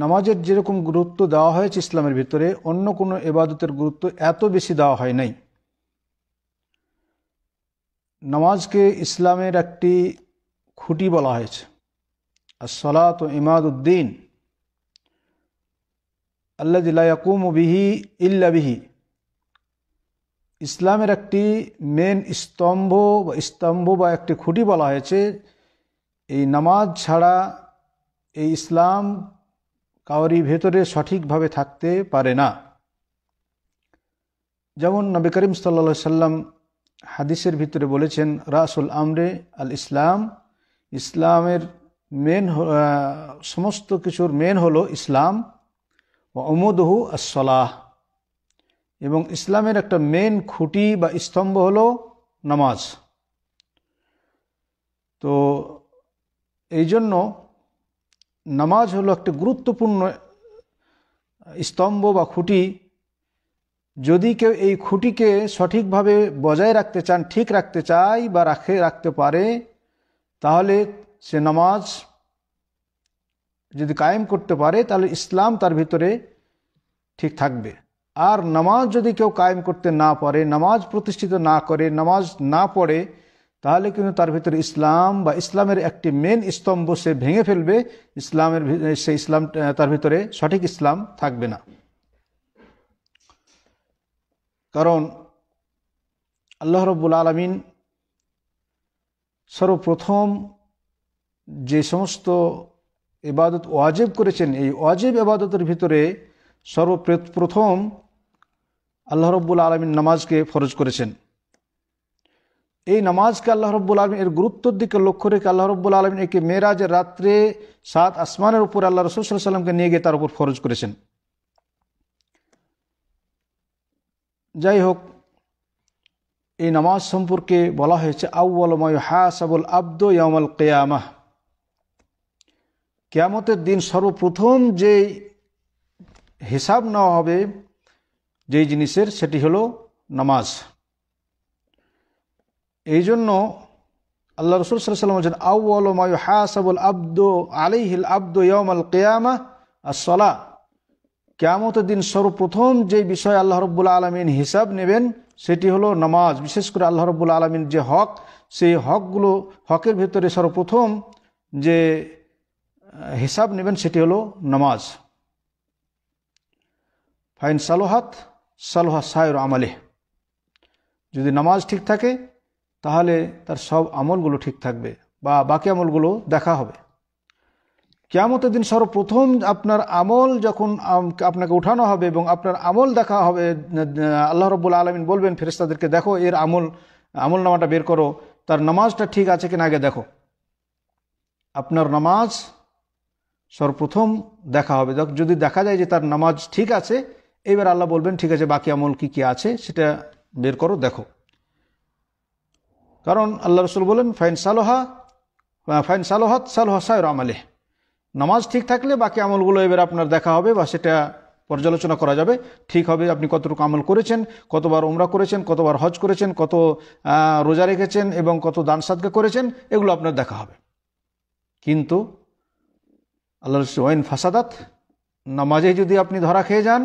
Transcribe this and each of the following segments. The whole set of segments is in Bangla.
নামাজের যেরকম গুরুত্ব দেওয়া হয়েছে ইসলামের ভিতরে অন্য কোনো এবাদতের গুরুত্ব এত বেশি দেওয়া হয় নাই নামাজকে ইসলামের একটি খুঁটি বলা হয়েছে আর সলাত ও ইমাদ উদ্দিন আল্লাহকুম বিহি ইল্লা বিহি ইসলামের একটি মেন স্তম্ভ বা স্তম্ভ বা একটি খুঁটি বলা হয়েছে এই নামাজ ছাড়া এই ইসলাম কাউরি ভেতরে সঠিকভাবে থাকতে পারে না যেমন নবী করিম সাল্লা সাল্লাম হাদিসের ভিতরে বলেছেন রাসুল আমরে আল ইসলাম ইসলামের মেন সমস্ত কিছুর মেন হলো ইসলাম ও অমুদহু আসলাহ এবং ইসলামের একটা মেন খুঁটি বা স্তম্ভ হলো নামাজ তো এই জন্য নামাজ হলো একটি গুরুত্বপূর্ণ স্তম্ভ বা খুঁটি যদি কেউ এই খুঁটিকে সঠিকভাবে বজায় রাখতে চান ঠিক রাখতে চায় বা রাখে রাখতে পারে তাহলে সে নামাজ যদি কায়েম করতে পারে তাহলে ইসলাম তার ভিতরে ঠিক থাকবে আর নামাজ যদি কেউ কায়েম করতে না পারে নামাজ প্রতিষ্ঠিত না করে নামাজ না পড়ে তাহলে কিন্তু তার ভিতরে ইসলাম বা ইসলামের একটি মেন স্তম্ভ সে ভেঙে ফেলবে ইসলামের সে ইসলাম তার ভিতরে সঠিক ইসলাম থাকবে না কারণ আল্লাহ রব্বুল আলমিন সর্বপ্রথম যে সমস্ত এবাদত ওয়াজেব করেছেন এই ওয়াজেব এবাদতের ভিতরে সর্বপ্রথম আল্লাহ রব্বুল আলমিন নামাজকে ফরজ করেছেন এই নামাজকে আল্লাহ রব্বুল আলম এর গুরুত্বর দিকে লক্ষ্য রেখে আল্লাহ রব্বুল আলম একে মেয়েরাজের রাত্রে সাত আসমানের উপর আল্লাহ রসুল সাল্লামকে নিয়ে গিয়ে তার উপর ফরজ করেছেন যাই হোক এই নামাজ সম্পর্কে বলা হয়েছে আউ্বালময় হাসাবুল আব্দ ইয়ামাল কেয়ামাহ কেয়ামতের দিন সর্বপ্রথম যে হিসাব নেওয়া হবে যেই জিনিসের সেটি হলো নামাজ এই জন্য আল্লাহ রসুল সাল্লাম বলছেন আউ্ল মায়ু হাসাবুল আব্দ আলিহিল আব্দ ইয়মাল কেয়ামা আর সলা কেয়ামতের দিন সর্বপ্রথম যে বিষয় আল্লাহ রব্বুল্লা আলমিন হিসাব নেবেন সেটি হলো নামাজ বিশেষ করে আল্লাহ রব্বুল্লা আলমিন যে হক সেই হকগুলো হকের ভেতরে সর্বপ্রথম যে হিসাব নেবেন সেটি হলো নামাজ ফাইন সালোহাত সালোহা সায়র আমালে যদি নামাজ ঠিক থাকে তাহলে তার সব আমলগুলো ঠিক থাকবে বা বাকি আমলগুলো দেখা হবে কেমতের দিন সর্বপ্রথম আপনার আমল যখন আপনাকে উঠানো হবে এবং আপনার আমল দেখা হবে আল্লাহ রব্বুল আলমিন বলবেন ফেরেস্তাদেরকে দেখো এর আমল আমল নামাটা বের করো তার নামাজটা ঠিক আছে কিনা আগে দেখো আপনার নামাজ সর্বপ্রথম দেখা হবে যদি দেখা যায় যে তার নামাজ ঠিক আছে এবার আল্লাহ বলবেন ঠিক আছে বাকি আমল কি কি আছে সেটা বের করো দেখো কারণ আল্লাহ রসুল বলেন ফাইন সালোহা ফাইন সালোহাত সালোহা সায়র আমালে নামাজ ঠিক থাকলে বাকি আমলগুলো এবার আপনার দেখা হবে বা সেটা পর্যালোচনা করা যাবে ঠিক হবে আপনি কতটুকু আমল করেছেন কতবার ওমরা করেছেন কতবার হজ করেছেন কত রোজা রেখেছেন এবং কত দান সাদকা করেছেন এগুলো আপনার দেখা হবে কিন্তু আল্লাহ ওয়াইন ফাসাদাত নামাজে যদি আপনি ধরা খেয়ে যান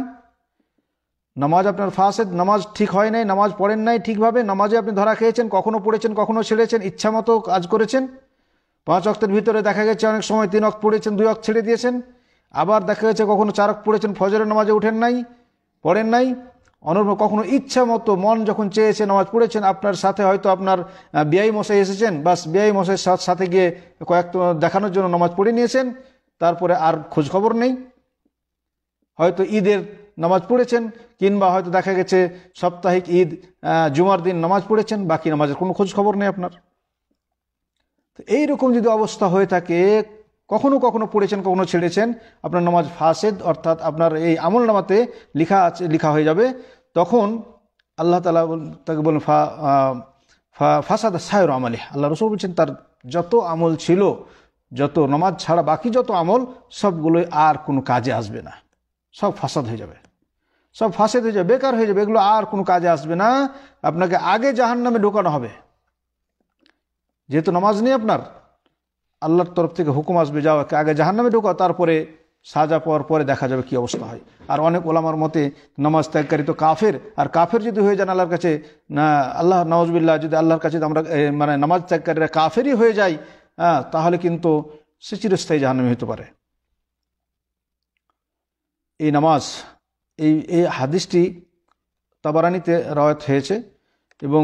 নামাজ আপনার ফাঁসেদ নামাজ ঠিক হয় নাই নামাজ পড়েন নাই ঠিকভাবে নামাজে আপনি ধরা খেয়েছেন কখনো পড়েছেন কখনো ছেড়েছেন ইচ্ছা মতো কাজ করেছেন পাঁচ অক্তের ভিতরে দেখা গেছে অনেক সময় তিন অক পড়েছেন দুই অক ছেড়ে দিয়েছেন আবার দেখা গেছে কখনো চার অক পড়েছেন ফজরের নামাজে উঠেন নাই পড়েন নাই অনর্ভ কখনো ইচ্ছা মতো মন যখন চেয়েছে নামাজ পড়েছেন আপনার সাথে হয়তো আপনার বিআই মশাই এসেছেন বাস বিআই মশাইয়ের সাথে গিয়ে কয়েক দেখানোর জন্য নামাজ পড়ে নিয়েছেন তারপরে আর খোঁজখবর নেই হয়তো ঈদের নামাজ পড়েছেন কিংবা হয়তো দেখা গেছে সাপ্তাহিক ঈদ জুমার দিন নামাজ পড়েছেন বাকি নামাজের কোনো খোঁজ খবর নেই আপনার তো এইরকম যদি অবস্থা হয়ে থাকে কখনো কখনো পড়েছেন কখনো ছেড়েছেন আপনার নামাজ ফাসেদ অর্থাৎ আপনার এই আমল নামাতে লিখা আছে লিখা হয়ে যাবে তখন আল্লাহ তালা তাকে বলেন ফা ফাসাদ সায়র আমলে আল্লাহ রসুল বলছেন তার যত আমল ছিল যত নামাজ ছাড়া বাকি যত আমল সবগুলোই আর কোনো কাজে আসবে না সব ফাসাদ হয়ে যাবে সব ফাঁসে হয়ে যাবে বেকার হয়ে যাবে এগুলো আর কোনো কাজে আসবে না আপনাকে আগে জাহান নামে ঢোকানো হবে যেহেতু নামাজ নেই আপনার আল্লাহর তরফ থেকে হুকুম আসবে যাও আগে জাহান নামে ঢোকাও তারপরে সাজা পাওয়ার পরে দেখা যাবে কি অবস্থা হয় আর অনেক ওলামার মতে নামাজ ত্যাগকারী তো কাফের আর কাফের যদি হয়ে যান আল্লাহর কাছে না আল্লাহ নওয়াজবিল্লাহ যদি আল্লাহর কাছে আমরা মানে নামাজ ত্যাগকারীরা কাফেরই হয়ে যায় হ্যাঁ তাহলে কিন্তু সে চিরস্থায়ী জাহান্নামে হতে পারে এই নামাজ এই এই হাদিসটি তাবারানিতে রওয়াত হয়েছে এবং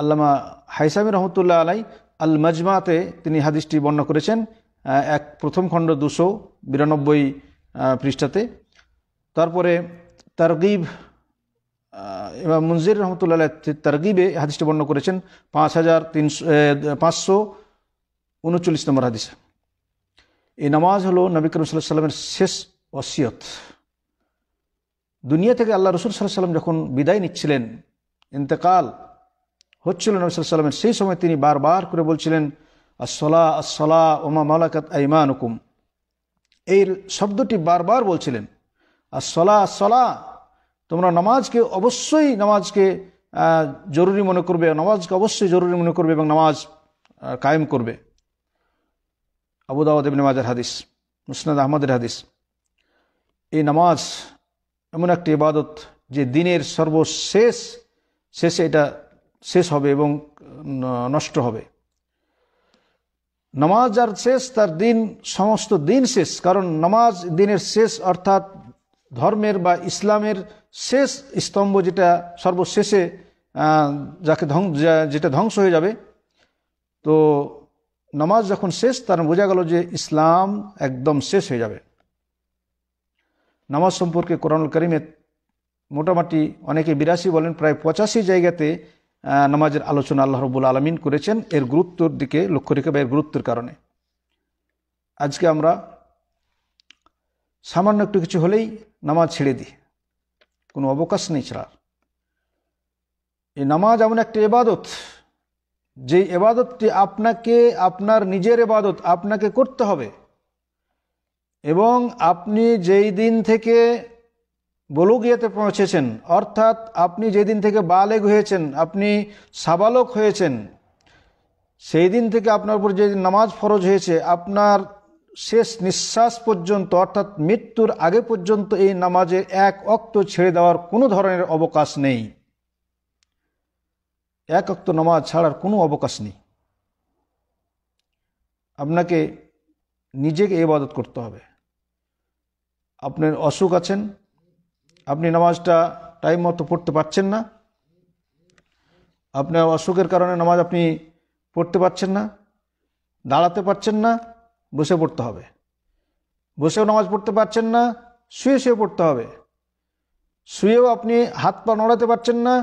আল্লামা হাইসামি রহমতুল্লাহ আলাই আল মজমাতে তিনি হাদিসটি বর্ণনা করেছেন এক প্রথম খণ্ড দুশো বিরানব্বই পৃষ্ঠাতে তারপরে তারগিব এবার মঞ্জির রহমতুল্লাহ তারগিবে হাদিসটি বর্ণ করেছেন পাঁচ হাজার তিনশো পাঁচশো উনচল্লিশ নম্বর হাদিস এই নামাজ হলো নবী সাল্লাহ সাল্লামের শেষ অসিয়ত দুনিয়া থেকে আল্লাহ রসুল সাল্লাহ সাল্লাম যখন বিদায় নিচ্ছিলেন ইন্তেকাল হচ্ছিল নবী সাল্লামের সেই সময় তিনি বারবার করে বলছিলেন আসলা আসলা ওমা মালাকাত আইমান হুকুম এই শব্দটি বারবার বলছিলেন আসলা আসলা তোমরা নামাজকে অবশ্যই নামাজকে জরুরি মনে করবে নামাজকে অবশ্যই জরুরি মনে করবে এবং নামাজ কায়েম করবে আবুদাওয়াদ নামাজের হাদিস মুসনাদ আহমদের হাদিস এই নামাজ এমন একটি ইবাদত যে দিনের সর্বশেষ শেষে এটা শেষ হবে এবং নষ্ট হবে নামাজ আর শেষ তার দিন সমস্ত দিন শেষ কারণ নামাজ দিনের শেষ অর্থাৎ ধর্মের বা ইসলামের শেষ স্তম্ভ যেটা সর্বশেষে যাকে ধ্বংস যেটা ধ্বংস হয়ে যাবে তো নামাজ যখন শেষ তার মানে বোঝা গেল যে ইসলাম একদম শেষ হয়ে যাবে নামাজ সম্পর্কে কোরআনুল করিমে মোটামুটি অনেকে বিরাশি বলেন প্রায় পঁচাশি জায়গাতে নামাজের আলোচনা আল্লাহ রবুল আলমিন করেছেন এর গুরুত্বর দিকে লক্ষ্য রেখে বা এর গুরুত্বের কারণে আজকে আমরা সামান্য একটু কিছু হলেই নামাজ ছেড়ে দিই কোনো অবকাশ নেই ছাড়ার এই নামাজ এমন একটা এবাদত যে এবাদতটি আপনাকে আপনার নিজের এবাদত আপনাকে করতে হবে এবং আপনি যেই দিন থেকে বলুগিয়াতে পৌঁছেছেন অর্থাৎ আপনি যেদিন থেকে বালেগ হয়েছেন আপনি সাবালক হয়েছেন সেই দিন থেকে আপনার উপর যেদিন নামাজ ফরজ হয়েছে আপনার শেষ নিঃশ্বাস পর্যন্ত অর্থাৎ মৃত্যুর আগে পর্যন্ত এই নামাজের এক অক্ত ছেড়ে দেওয়ার কোনো ধরনের অবকাশ নেই এক অক্ত নামাজ ছাড়ার কোনো অবকাশ নেই আপনাকে নিজেকে এবাদত করতে হবে আপনার অসুখ আছেন আপনি নামাজটা টাইম মতো পড়তে পারছেন না আপনার অসুখের কারণে নামাজ আপনি পড়তে পারছেন না দাঁড়াতে পারছেন না বসে পড়তে হবে বসেও নামাজ পড়তে পারছেন না শুয়ে শুয়ে পড়তে হবে শুয়েও আপনি হাত পা নড়াতে পারছেন না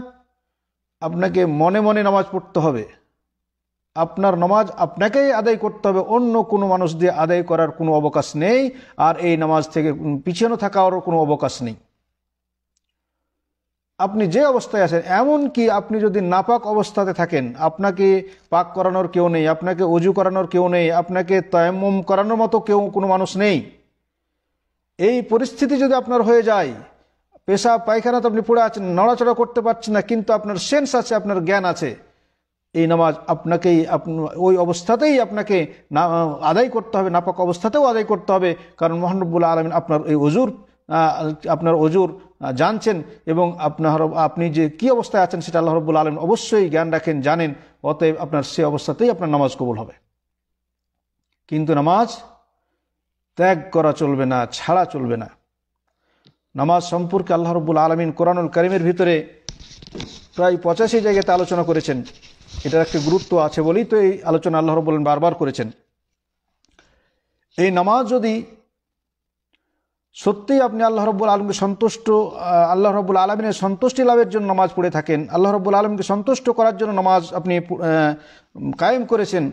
আপনাকে মনে মনে নামাজ পড়তে হবে আপনার নামাজ আপনাকেই আদায় করতে হবে অন্য কোনো মানুষ দিয়ে আদায় করার কোনো অবকাশ নেই আর এই নামাজ থেকে পিছনে থাকারও কোনো অবকাশ নেই আপনি যে অবস্থায় আছেন এমন কি আপনি যদি নাপাক অবস্থাতে থাকেন আপনাকে পাক করানোর কেউ নেই আপনাকে অজু করানোর কেউ নেই আপনাকে তয়মম করানোর মতো কেউ কোনো মানুষ নেই এই পরিস্থিতি যদি আপনার হয়ে যায় পেশা পায়খানা তো আপনি পড়ে আছেন নড়াচড়া করতে পারছেন না কিন্তু আপনার সেন্স আছে আপনার জ্ঞান আছে এই নামাজ আপনাকেই ওই অবস্থাতেই আপনাকে না আদায় করতে হবে নাপাক অবস্থাতেও আদায় করতে হবে কারণ মহানবুল্লা আলমিন আপনার এই অজুর আপনার অজুর জানছেন এবং আপনার আপনি যে কি অবস্থায় আছেন সেটা আল্লাহ রব্বুল আলম অবশ্যই জ্ঞান রাখেন জানেন অতএব আপনার সে অবস্থাতেই আপনার নামাজ কবুল হবে কিন্তু নামাজ ত্যাগ করা চলবে না ছাড়া চলবে না নামাজ সম্পর্কে আল্লাহ রব্বুল আলমিন কোরআনুল করিমের ভিতরে প্রায় পঁচাশি জায়গাতে আলোচনা করেছেন এটার একটি গুরুত্ব আছে বলেই তো এই আলোচনা আল্লাহর বলেন বারবার করেছেন এই নামাজ যদি সত্যিই আপনি আল্লাহ রব্বুল আলমকে সন্তুষ্ট আল্লাহ রব্বুল আলমিনের সন্তুষ্টি লাভের জন্য নামাজ পড়ে থাকেন আল্লাহ রব্বুল আলমকে সন্তুষ্ট করার জন্য নামাজ আপনি কায়েম করেছেন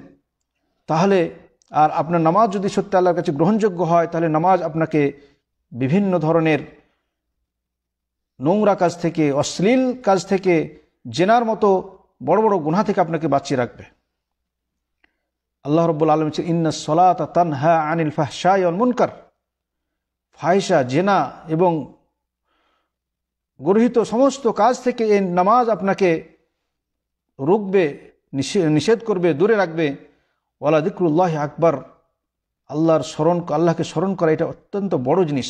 তাহলে আর আপনার নামাজ যদি সত্যি আল্লাহর কাছে গ্রহণযোগ্য হয় তাহলে নামাজ আপনাকে বিভিন্ন ধরনের নোংরা কাজ থেকে অশ্লীল কাজ থেকে জেনার মতো বড় বড় গুণা থেকে আপনাকে বাঁচিয়ে রাখবে আল্লাহ রব আলম ইন্না সলাত তানহা আনিল মুনকার ফাহিসা জেনা এবং গরহিত সমস্ত কাজ থেকে এই নামাজ আপনাকে রুখবে নিষেধ করবে দূরে রাখবে ওয়ালা দিকরুল্লাহ আকবর আল্লাহর স্মরণ আল্লাহকে স্মরণ করা এটা অত্যন্ত বড় জিনিস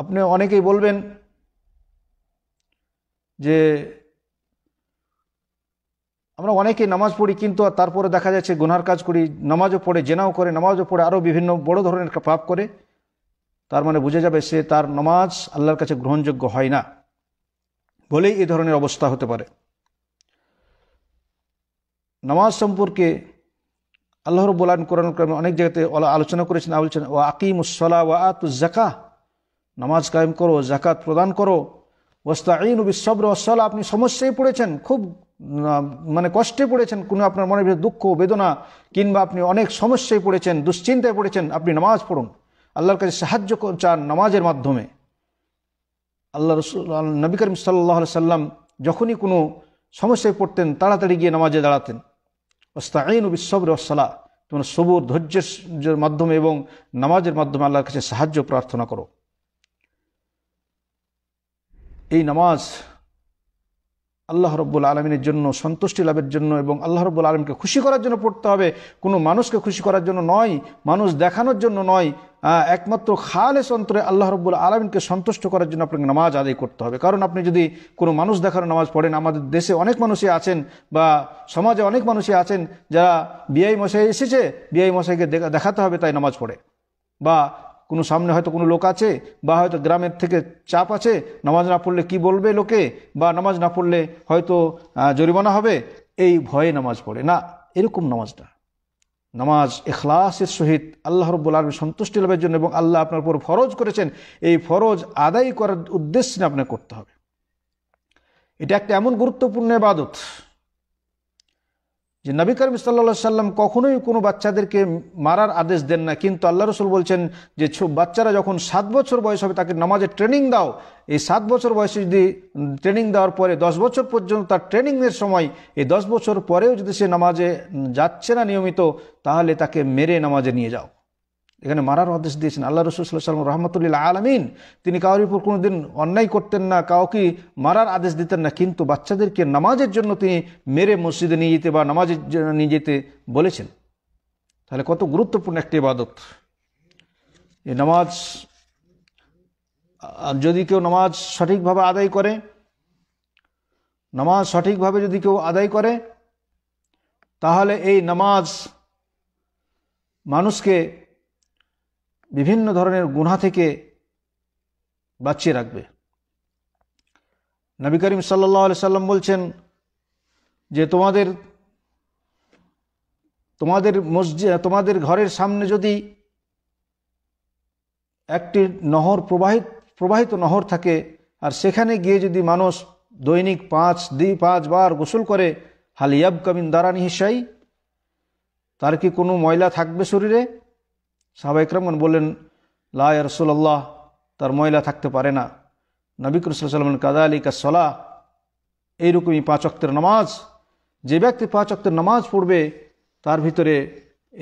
আপনি অনেকেই বলবেন যে আমরা অনেকে নামাজ পড়ি কিন্তু তারপরে দেখা যাচ্ছে গুনার কাজ করি নামাজও পড়ে জেনাও করে নামাজও পড়ে আরও বিভিন্ন বড় ধরনের পাপ করে তার মানে বুঝে যাবে সে তার নামাজ আল্লাহর কাছে গ্রহণযোগ্য হয় না বলেই এ ধরনের অবস্থা হতে পারে নামাজ সম্পর্কে আল্লাহ রব্বুল কোরআন ক্রমে অনেক জায়গাতে আলোচনা করেছেন আলোচনা ও উসলা ওয়া আত জাকা নামাজ কায়েম করো জাকাত প্রদান করো ওস্তাঈন বিশ্বব্র ওসলা আপনি সমস্যায় পড়েছেন খুব মানে কষ্টে পড়েছেন কোনো আপনার মনের ভিতরে দুঃখ বেদনা কিংবা আপনি অনেক সমস্যায় পড়েছেন দুশ্চিন্তায় পড়েছেন আপনি নামাজ পড়ুন আল্লাহর কাছে সাহায্য চান নামাজের মাধ্যমে আল্লাহ রসুল নবী করিম সাল্লাহ সাল্লাম যখনই কোনো সমস্যায় পড়তেন তাড়াতাড়ি গিয়ে নামাজে দাঁড়াতেন ওস্তাইন বিশ্বর ওসালা তোমার সবুর ধৈর্যের মাধ্যমে এবং নামাজের মাধ্যমে আল্লাহর কাছে সাহায্য প্রার্থনা করো এই নামাজ আল্লাহ রব্বুল আলমিনের জন্য সন্তুষ্টি লাভের জন্য এবং আল্লাহ রব্বুল আলমকে খুশি করার জন্য পড়তে হবে কোনো মানুষকে খুশি করার জন্য নয় মানুষ দেখানোর জন্য নয় একমাত্র খালেস অন্তরে আল্লাহ রব্বুল আলমিনকে সন্তুষ্ট করার জন্য আপনাকে নামাজ আদায় করতে হবে কারণ আপনি যদি কোনো মানুষ দেখানো নামাজ পড়েন আমাদের দেশে অনেক মানুষই আছেন বা সমাজে অনেক মানুষই আছেন যারা বিআই মশাই এসেছে বিআই মশাইকে দেখাতে হবে তাই নামাজ পড়ে বা কোনো সামনে হয়তো কোনো লোক আছে বা হয়তো গ্রামের থেকে চাপ আছে নামাজ না পড়লে কি বলবে লোকে বা নামাজ না পড়লে হয়তো জরিমানা হবে এই ভয়ে নামাজ পড়ে না এরকম নামাজটা নামাজ এখলাসের সহিত আল্লাহ রব্বুল আলমী সন্তুষ্টি লাভের জন্য এবং আল্লাহ আপনার উপর ফরজ করেছেন এই ফরজ আদায় করার উদ্দেশ্যে আপনাকে করতে হবে এটা একটা এমন গুরুত্বপূর্ণ বাদত যে নবী করিম সাল্লা সাল্লাম কখনোই কোনো বাচ্চাদেরকে মারার আদেশ দেন না কিন্তু আল্লাহ রসুল বলছেন যে বাচ্চারা যখন সাত বছর বয়স হবে তাকে নামাজে ট্রেনিং দাও এই সাত বছর বয়সে যদি ট্রেনিং দেওয়ার পরে দশ বছর পর্যন্ত তার ট্রেনিংয়ের সময় এই দশ বছর পরেও যদি সে নামাজে যাচ্ছে না নিয়মিত তাহলে তাকে মেরে নামাজে নিয়ে যাও এখানে মারার আদেশ দিয়েছেন আল্লাহ রসুল্লাহাম রহমতুল্লাহ আলমিন তিনি কারোর উপর কোনোদিন অন্যায় করতেন না কাউকে মারার আদেশ দিতেন না কিন্তু বাচ্চাদেরকে নামাজের জন্য তিনি মেরে মসজিদে নিয়ে যেতে বা নামাজের জন্য নিয়ে যেতে বলেছেন তাহলে কত গুরুত্বপূর্ণ একটি ইবাদত এই নামাজ যদি কেউ নামাজ সঠিকভাবে আদায় করে নামাজ সঠিকভাবে যদি কেউ আদায় করে তাহলে এই নামাজ মানুষকে বিভিন্ন ধরনের গুণা থেকে বাঁচিয়ে রাখবে নবী করিম সাল্লাহ সাল্লাম বলছেন যে তোমাদের তোমাদের মসজিদ তোমাদের ঘরের সামনে যদি একটি নহর প্রবাহিত প্রবাহিত নহর থাকে আর সেখানে গিয়ে যদি মানুষ দৈনিক পাঁচ দুই পাঁচবার গোসল করে হালিয়াব কামিন দারানি হিসাই তার কি কোনো ময়লা থাকবে শরীরে সাহাবা বললেন লা রসুল্লাহ তার ময়লা থাকতে পারে না নবী করুসাল্লাম কাদা আলী কাসলাহ এইরকমই পাঁচ অক্তের নামাজ যে ব্যক্তি পাঁচ অক্তের নামাজ পড়বে তার ভিতরে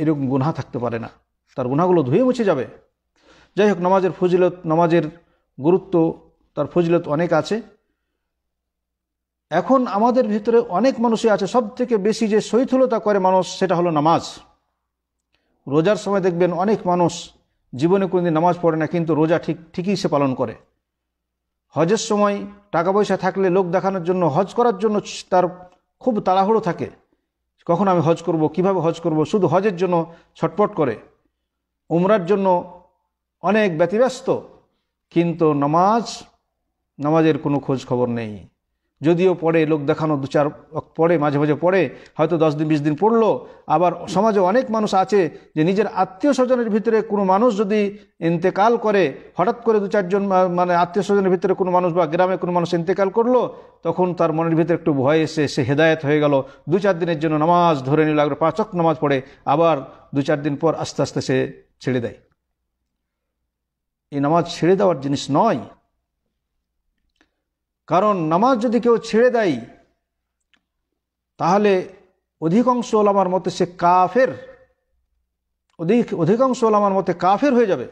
এরকম গুনহা থাকতে পারে না তার গুনাগুলো ধুয়ে মুছে যাবে যাই হোক নামাজের ফজিলত নামাজের গুরুত্ব তার ফজিলত অনেক আছে এখন আমাদের ভিতরে অনেক মানুষই আছে সব থেকে বেশি যে শৈথুলতা করে মানুষ সেটা হলো নামাজ রোজার সময় দেখবেন অনেক মানুষ জীবনে কোনোদিন নামাজ পড়ে না কিন্তু রোজা ঠিক ঠিকই সে পালন করে হজের সময় টাকা পয়সা থাকলে লোক দেখানোর জন্য হজ করার জন্য তার খুব তাড়াহুড়ো থাকে কখন আমি হজ করব কিভাবে হজ করব শুধু হজের জন্য ছটপট করে উমরার জন্য অনেক ব্যতিব্যস্ত কিন্তু নামাজ নামাজের কোনো খোঁজ খবর নেই যদিও পড়ে লোক দেখানো দু চার পড়ে মাঝে মাঝে পড়ে হয়তো দশ দিন বিশ দিন পড়লো আবার সমাজে অনেক মানুষ আছে যে নিজের আত্মীয় স্বজনের ভিতরে কোনো মানুষ যদি ইন্তেকাল করে হঠাৎ করে দু চারজন মানে আত্মীয় স্বজনের ভিতরে কোনো মানুষ বা গ্রামে কোনো মানুষ ইন্তেকাল করলো তখন তার মনের ভিতরে একটু ভয় এসে সে হেদায়ত হয়ে গেল দু চার দিনের জন্য নামাজ ধরে নিল একবার পাঁচক নামাজ পড়ে আবার দু চার দিন পর আস্তে আস্তে সে ছেড়ে দেয় এই নামাজ ছেড়ে দেওয়ার জিনিস নয় কারণ নামাজ যদি কেউ ছেড়ে দেয় তাহলে অধিকাংশ ওলামার মতে সে কাফের অধিক অধিকাংশ ওলামার মতে কাফের হয়ে যাবে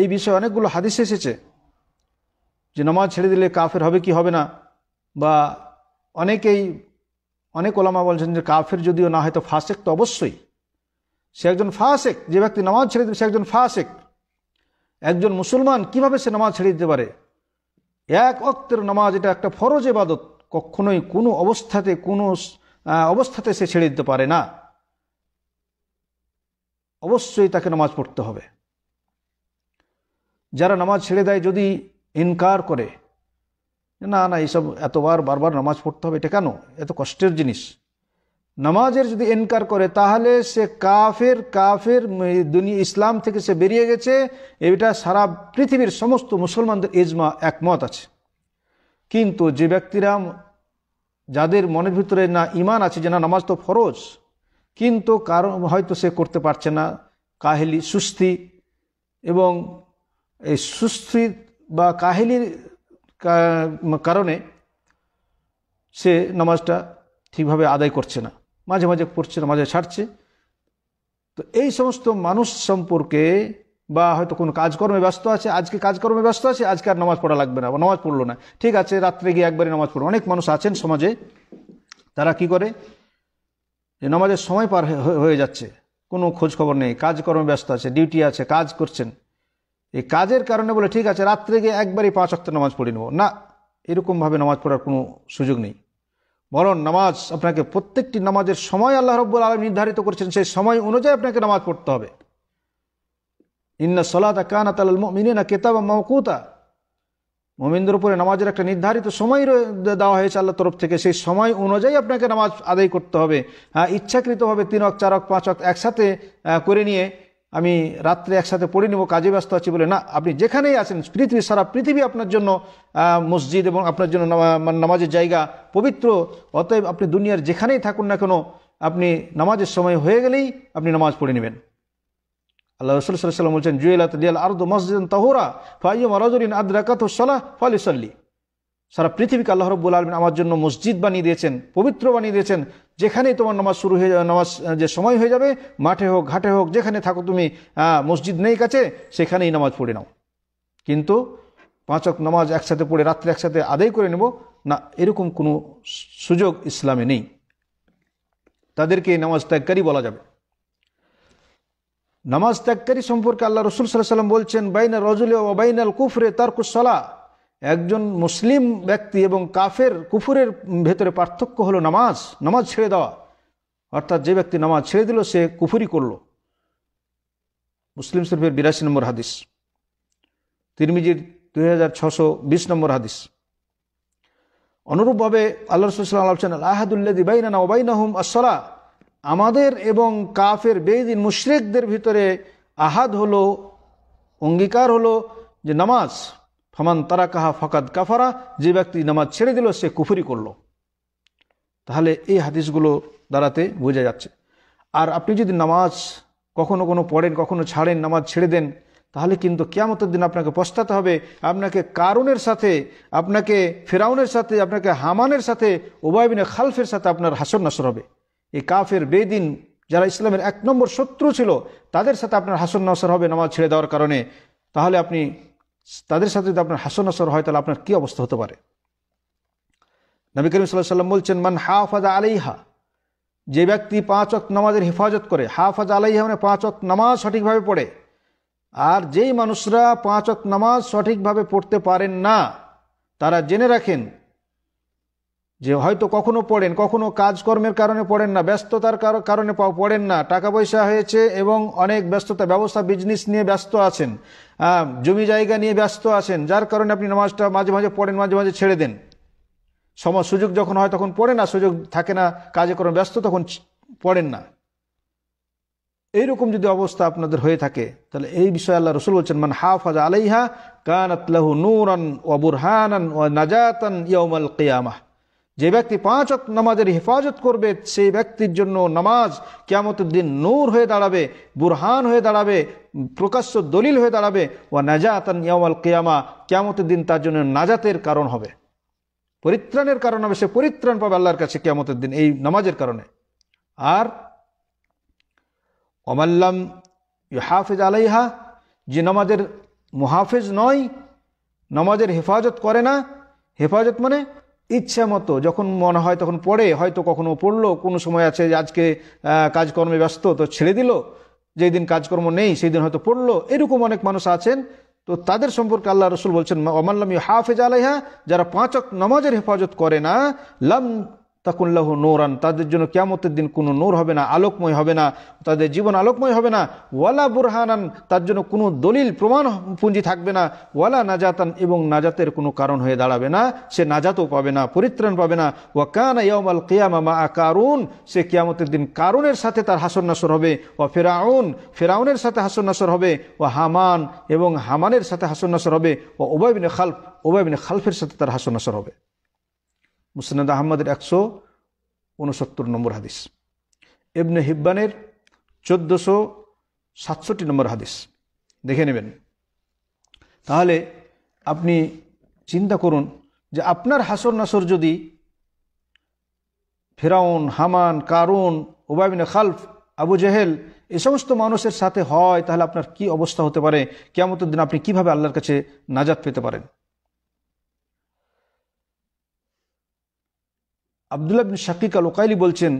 এই বিষয়ে অনেকগুলো হাদিস এসেছে যে নামাজ ছেড়ে দিলে কাফের হবে কি হবে না বা অনেকেই অনেক ওলামা বলছেন যে কাফের যদিও না হয় তো ফাসেক তো অবশ্যই সে একজন ফাঁসেক যে ব্যক্তি নামাজ ছেড়ে দেবে সে একজন ফাঁসেক একজন মুসলমান কিভাবে সে নামাজ ছেড়ে দিতে পারে এক অক্তের নামাজ এটা একটা ফরজ এবাদত কখনোই কোনো অবস্থাতে কোনো অবস্থাতে সে ছেড়ে দিতে পারে না অবশ্যই তাকে নামাজ পড়তে হবে যারা নামাজ ছেড়ে দেয় যদি ইনকার করে না না এইসব এতবার বারবার নামাজ পড়তে হবে এটা কেন এত কষ্টের জিনিস নামাজের যদি এনকার করে তাহলে সে কাফের কাফের দুনিয়া ইসলাম থেকে সে বেরিয়ে গেছে এটা সারা পৃথিবীর সমস্ত মুসলমানদের ইজমা একমত আছে কিন্তু যে ব্যক্তিরা যাদের মনের ভিতরে না ইমান আছে যে না নামাজ তো ফরজ কিন্তু কারণ হয়তো সে করতে পারছে না কাহিলি সুস্থি এবং এই সুস্থি বা কাহিলির কারণে সে নামাজটা ঠিকভাবে আদায় করছে না মাঝে মাঝে পড়ছে না মাঝে ছাড়ছে তো এই সমস্ত মানুষ সম্পর্কে বা হয়তো কোনো কাজকর্মে ব্যস্ত আছে আজকে কাজকর্মে ব্যস্ত আছে আজকে আর নামাজ পড়া লাগবে না বা নামাজ পড়লো না ঠিক আছে রাত্রে গিয়ে একবারে নামাজ পড়ো অনেক মানুষ আছেন সমাজে তারা কি করে যে নামাজের সময় পার হয়ে যাচ্ছে কোনো খোঁজ খবর নেই কাজকর্মে ব্যস্ত আছে ডিউটি আছে কাজ করছেন এই কাজের কারণে বলে ঠিক আছে রাত্রে গিয়ে একবারই পাঁচ অক্ট নামাজ পড়ে নেব না এরকমভাবে নামাজ পড়ার কোনো সুযোগ নেই বরং নামাজ আপনাকে প্রত্যেকটি নামাজের সময় আল্লাহ রব্বুল আলম নির্ধারিত করেছেন সেই সময় অনুযায়ী আপনাকে নামাজ পড়তে হবে ইন্না সলাতা কানা তাল না কেতাব মকুতা মোমিনদের উপরে নামাজের একটা নির্ধারিত সময় দেওয়া হয়েছে আল্লাহ তরফ থেকে সেই সময় অনুযায়ী আপনাকে নামাজ আদায় করতে হবে হ্যাঁ ইচ্ছাকৃতভাবে তিন অক চার অক পাঁচ অক একসাথে করে নিয়ে আমি রাত্রে একসাথে পড়ে নেবো কাজে ব্যস্ত আছি বলে না আপনি যেখানেই আছেন পৃথিবী সারা পৃথিবী আপনার জন্য মসজিদ এবং আপনার জন্য মানে নামাজের জায়গা পবিত্র অতএব আপনি দুনিয়ার যেখানেই থাকুন না কেন আপনি নামাজের সময় হয়ে গেলেই আপনি নামাজ পড়ে নেবেন আল্লাহ রসুল সাল্লাম বলছেন জুয়েল দিয়াল আরদ মসজিদ তাহরা ফাইম রাজুলিন আদরাকাত সালাহ ফলিসল্লি সারা পৃথিবীকে আল্লাহ রব্বুল আলমিন আমার জন্য মসজিদ বানিয়ে দিয়েছেন পবিত্র বানিয়ে দিয়েছেন যেখানেই তোমার নামাজ শুরু হয়ে যাবে নামাজ যে সময় হয়ে যাবে মাঠে হোক ঘাটে হোক যেখানে থাকো তুমি মসজিদ নেই কাছে সেখানেই নামাজ পড়ে নাও কিন্তু পাঁচক নামাজ একসাথে পড়ে রাত্রে একসাথে আদায় করে নেব না এরকম কোনো সুযোগ ইসলামে নেই তাদেরকে নামাজ ত্যাগকারী বলা যাবে নামাজ ত্যাগকারী সম্পর্কে আল্লাহ রসুল সাল্লাহ সাল্লাম বলছেন বাইনা রজুল ও বাইনাল কুফরে তার কুসলা একজন মুসলিম ব্যক্তি এবং কাফের কুফুরের ভেতরে পার্থক্য হলো নামাজ নামাজ ছেড়ে দেওয়া অর্থাৎ যে ব্যক্তি নামাজ ছেড়ে দিল সে কুফুরি করল মুসলিম শরীফের বিরাশি নম্বর হাদিস তিরমিজির দুই হাজার ছশো বিশ নম্বর হাদিস অনুরূপভাবে আল্লাহ রসুল্লাম না আহাদুল্লাদিবাইনা ওবাইনাহুম আসলা আমাদের এবং কাফের বেদিন মুশ্রেকদের ভিতরে আহাদ হলো অঙ্গীকার হলো যে নামাজ ফমান তারা কাহা ফকাত কাফারা যে ব্যক্তি নামাজ ছেড়ে দিল সে কুফুরি করল তাহলে এই হাদিসগুলো দ্বারাতে বোঝা যাচ্ছে আর আপনি যদি নামাজ কখনো কোনো পড়েন কখনো ছাড়েন নামাজ ছেড়ে দেন তাহলে কিন্তু কেয়ামতের দিন আপনাকে পস্তাতে হবে আপনাকে কারুনের সাথে আপনাকে ফেরাউনের সাথে আপনাকে হামানের সাথে ওবায়বিনে খালফের সাথে আপনার হাসর নাসর হবে এই কাফের বেদিন যারা ইসলামের এক নম্বর শত্রু ছিল তাদের সাথে আপনার হাসর নাসর হবে নামাজ ছেড়ে দেওয়ার কারণে তাহলে আপনি তাদের সাথে যদি আপনার হাসন আসর হয় তাহলে আপনার কি অবস্থা হতে পারে নবী করিম সাল্লাহ সাল্লাম বলছেন মান হাফাজা আলাইহা যে ব্যক্তি পাঁচ অক্ট নামাজের হেফাজত করে হাফাজা আলাইহা মানে পাঁচ অক্ট নামাজ সঠিকভাবে পড়ে আর যেই মানুষরা পাঁচ অক্ট নামাজ সঠিকভাবে পড়তে পারেন না তারা জেনে রাখেন যে হয়তো কখনো পড়েন কখনো কাজকর্মের কারণে পড়েন না ব্যস্ততার কারণে পড়েন না টাকা পয়সা হয়েছে এবং অনেক ব্যস্ততা ব্যবস্থা বিজনেস নিয়ে ব্যস্ত আছেন জমি জায়গা নিয়ে ব্যস্ত আছেন যার কারণে আপনি নামাজটা মাঝে মাঝে পড়েন মাঝে মাঝে ছেড়ে দেন সময় সুযোগ যখন হয় তখন পড়ে না সুযোগ থাকে না কাজে কর্মে ব্যস্ত তখন পড়েন না এইরকম যদি অবস্থা আপনাদের হয়ে থাকে তাহলে এই বিষয়ে আল্লাহ রসুল বলছেন মান হাফাজ আলাইহা কানাতলাহু নূরান ওয়া বুরহানান ওয়া নাজাতান ইয়ামাল কিয়ামাহ যে ব্যক্তি পাঁচ নামাজের হেফাজত করবে সেই ব্যক্তির জন্য নামাজ কেমতের দিন নূর হয়ে দাঁড়াবে বুরহান হয়ে দাঁড়াবে প্রকাশ্য দলিল হয়ে দাঁড়াবে ও নাজাতান ইয়ামাল কেয়ামা কেমতের দিন তার জন্য নাজাতের কারণ হবে পরিত্রাণের কারণ হবে সে পরিত্রাণ পাবে আল্লাহর কাছে কেয়ামতের দিন এই নামাজের কারণে আর অমাল্লাম হাফেজ আলাইহা যে নামাজের মুহাফেজ নয় নামাজের হেফাজত করে না হেফাজত মানে ইচ্ছা মতো যখন মনে হয় তখন পড়ে হয়তো কখনো পড়লো কোনো সময় আছে আজকে কাজকর্মে ব্যস্ত তো ছেড়ে দিল যেই দিন কাজকর্ম নেই সেই দিন হয়তো পড়লো এরকম অনেক মানুষ আছেন তো তাদের সম্পর্কে আল্লাহ রসুল বলছেন অমাল্লামী হাফেজ আলাইহা যারা পাঁচক নামাজের হেফাজত করে না লাম তাকুল্লাহ নোরান তাদের জন্য কেমতের দিন কোনো নূর হবে না আলোকময় হবে না তাদের জীবন আলোকময় হবে না ওয়ালা বুরহানান তার জন্য কোনো দলিল প্রমাণ পুঞ্জি থাকবে না ওয়ালা নাজাতান এবং নাজাতের কোনো কারণ হয়ে দাঁড়াবে না সে নাজাতও পাবে না পরিত্রাণ পাবে না ওয়া কানা ইয়ামাল কেয়ামা মা কারুন সে কেয়ামতের দিন কারুনের সাথে তার হাসন নাসর হবে ও ফেরাউন ফেরাউনের সাথে হাসন নাসর হবে ও হামান এবং হামানের সাথে হাসন নাসর হবে ও ওবায়বিন খালফ ওবায়বিন খালফের সাথে তার হাসন নাসর হবে মুসনাদ আহমদের একশো উনসত্তর নম্বর হাদিস এবনে হিব্বানের চোদ্দোশো সাতষট্টি নম্বর হাদিস দেখে নেবেন তাহলে আপনি চিন্তা করুন যে আপনার হাসর নাসর যদি ফেরাউন হামান কারুন ওবায়বিন খালফ আবু জেহেল এ সমস্ত মানুষের সাথে হয় তাহলে আপনার কি অবস্থা হতে পারে কেমন দিন আপনি কিভাবে আল্লাহর কাছে নাজাত পেতে পারেন আবদুল্লাহ বিন শাকিক আল ওকাইলি বলছেন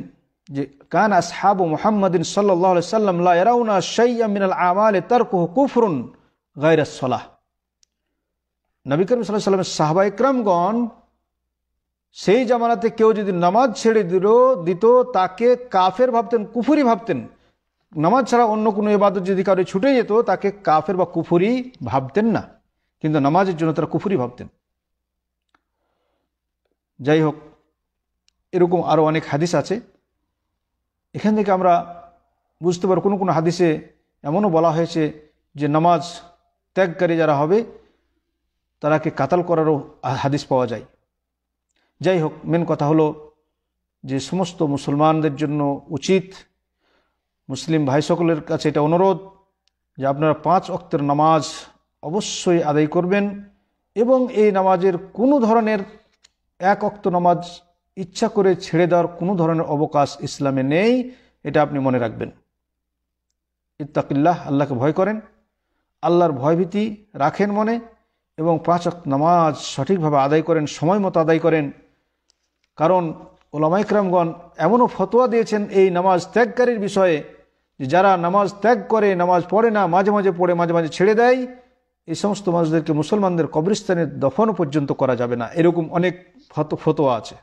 যে কান আসহাবু মোহাম্মদিন সাল্লাহ সাল্লাম লাউনা শাইয়া মিনাল আমাল তারকুহ কুফরুন গাইরাসলাহ নবী করিম সাল্লাহ সাল্লামের সাহবা ইকরামগণ সেই জামানাতে কেউ যদি নামাজ ছেড়ে দিল দিত তাকে কাফের ভাবতেন কুফুরি ভাবতেন নামাজ ছাড়া অন্য কোনো এবাদত যদি কারো ছুটে যেত তাকে কাফের বা কুফুরি ভাবতেন না কিন্তু নামাজের জন্য তারা কুফুরি ভাবতেন যাই হোক এরকম আরও অনেক হাদিস আছে এখান থেকে আমরা বুঝতে পারো কোনো কোনো হাদিসে এমনও বলা হয়েছে যে নামাজ ত্যাগকারী যারা হবে তারাকে কাতাল করারও হাদিস পাওয়া যায় যাই হোক মেন কথা হলো যে সমস্ত মুসলমানদের জন্য উচিত মুসলিম ভাই সকলের কাছে এটা অনুরোধ যে আপনারা পাঁচ অক্তের নামাজ অবশ্যই আদায় করবেন এবং এই নামাজের কোনো ধরনের এক অক্ত নামাজ ইচ্ছা করে ছেড়ে দেওয়ার কোনো ধরনের অবকাশ ইসলামে নেই এটা আপনি মনে রাখবেন ইত্তাকিল্লাহ আল্লাহকে ভয় করেন আল্লাহর ভয়ভীতি রাখেন মনে এবং পাঁচক নামাজ সঠিকভাবে আদায় করেন সময় মতো আদায় করেন কারণ ওলামাইকরামগণ এমনও ফতোয়া দিয়েছেন এই নামাজ ত্যাগকারীর বিষয়ে যে যারা নামাজ ত্যাগ করে নামাজ পড়ে না মাঝে মাঝে পড়ে মাঝে মাঝে ছেড়ে দেয় এই সমস্ত মানুষদেরকে মুসলমানদের কবরস্থানে দফন পর্যন্ত করা যাবে না এরকম অনেক ফতোয়া আছে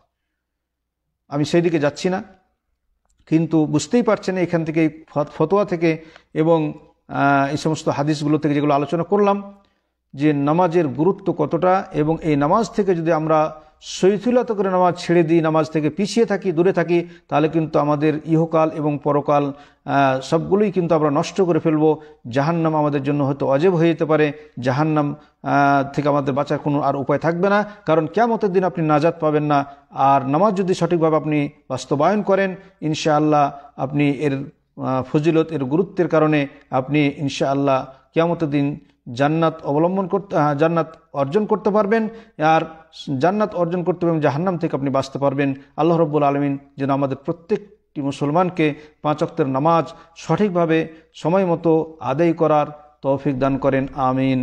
আমি সেই দিকে যাচ্ছি না কিন্তু বুঝতেই পারছেন এখান থেকে ফতোয়া থেকে এবং এই সমস্ত হাদিসগুলো থেকে যেগুলো আলোচনা করলাম যে নামাজের গুরুত্ব কতটা এবং এই নামাজ থেকে যদি আমরা শৈথিলতা করে নামাজ ছেড়ে দিই নামাজ থেকে পিছিয়ে থাকি দূরে থাকি তাহলে কিন্তু আমাদের ইহকাল এবং পরকাল সবগুলোই কিন্তু আমরা নষ্ট করে ফেলব জাহান্নাম আমাদের জন্য হয়তো অজেব হয়ে যেতে পারে জাহান্নাম থেকে আমাদের বাঁচার কোনো আর উপায় থাকবে না কারণ কেমতের দিন আপনি নাজাত পাবেন না আর নামাজ যদি সঠিকভাবে আপনি বাস্তবায়ন করেন ইনশাআল্লাহ আপনি এর ফজিলত এর গুরুত্বের কারণে আপনি ইনশাআল্লাহ কেয়ামতের দিন জান্নাত অবলম্বন করতে জান্নাত অর্জন করতে পারবেন আর জান্নাত অর্জন করতে পারবেন জাহান্নাম থেকে আপনি বাঁচতে পারবেন আল্লাহ রব্বুল আলমিন যেন আমাদের প্রত্যেকটি মুসলমানকে পাঁচ অক্তের নামাজ সঠিকভাবে সময় মতো আদায় করার তৌফিক দান করেন আমিন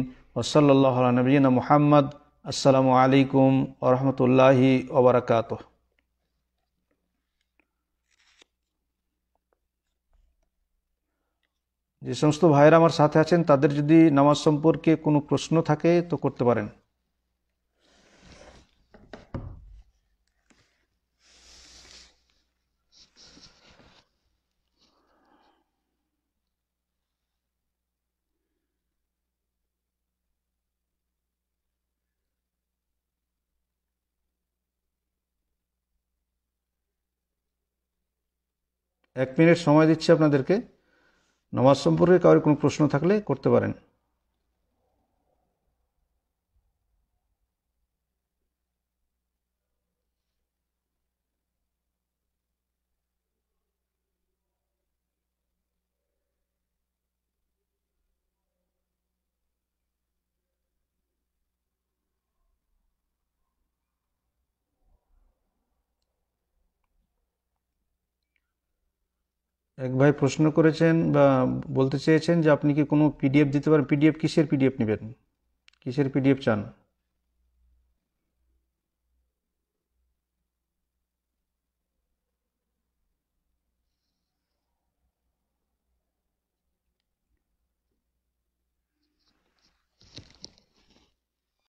সাল্লাহ নবীন মোহাম্মদ আসসালামু আলাইকুম ওরহমতুল্লাহি ওবরাকাত যে সমস্ত ভাইয়েরা আমার সাথে আছেন তাদের যদি নামাজ সম্পর্কে কোনো প্রশ্ন থাকে তো করতে পারেন এক মিনিট সময় দিচ্ছি আপনাদেরকে নামাজ সম্পর্কে কারোর কোনো প্রশ্ন থাকলে করতে পারেন এক ভাই প্রশ্ন করেছেন বা বলতে চেয়েছেন যে আপনি কি কোনো পিডিএফ দিতে পারেন পিডিএফ কিসের পিডিএফ নেবেন কিসের পিডিএফ চান